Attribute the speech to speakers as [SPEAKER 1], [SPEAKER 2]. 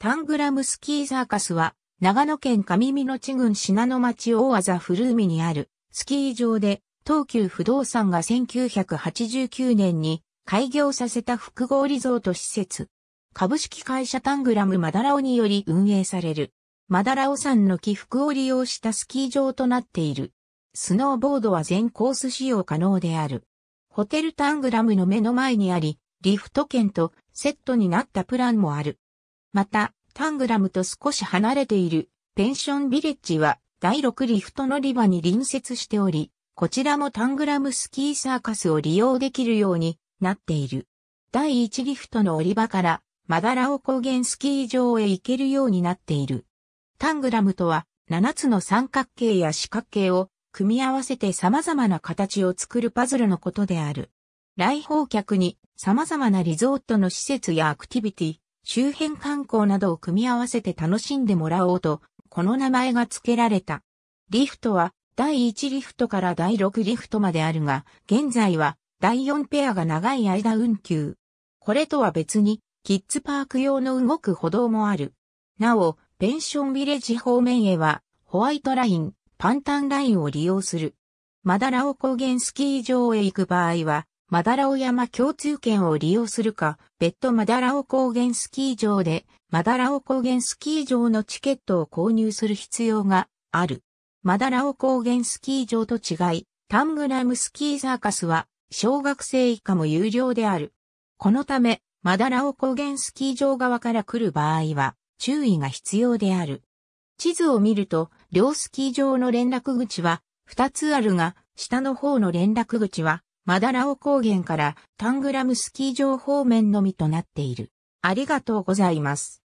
[SPEAKER 1] タングラムスキーサーカスは、長野県上美野地郡品野町大技古海にあるスキー場で、東急不動産が1989年に開業させた複合リゾート施設。株式会社タングラムマダラオにより運営される。マダラオ山の起伏を利用したスキー場となっている。スノーボードは全コース使用可能である。ホテルタングラムの目の前にあり、リフト券とセットになったプランもある。また、タングラムと少し離れているペンションビレッジは第6リフト乗り場に隣接しており、こちらもタングラムスキーサーカスを利用できるようになっている。第1リフトの折り場からマダラオ高原スキー場へ行けるようになっている。タングラムとは7つの三角形や四角形を組み合わせて様々な形を作るパズルのことである。来訪客に様々なリゾートの施設やアクティビティ、周辺観光などを組み合わせて楽しんでもらおうと、この名前が付けられた。リフトは第1リフトから第6リフトまであるが、現在は第4ペアが長い間運休。これとは別に、キッズパーク用の動く歩道もある。なお、ペンションビレッジ方面へは、ホワイトライン、パンタンラインを利用する。マダラオ高原スキー場へ行く場合は、マダラオ山共通券を利用するか、別途マダラオ高原スキー場で、マダラオ高原スキー場のチケットを購入する必要がある。マダラオ高原スキー場と違い、タングラムスキーサーカスは、小学生以下も有料である。このため、マダラオ高原スキー場側から来る場合は、注意が必要である。地図を見ると、両スキー場の連絡口は、2つあるが、下の方の連絡口は、マダラオ高原からタングラムスキー場方面のみとなっている。ありがとうございます。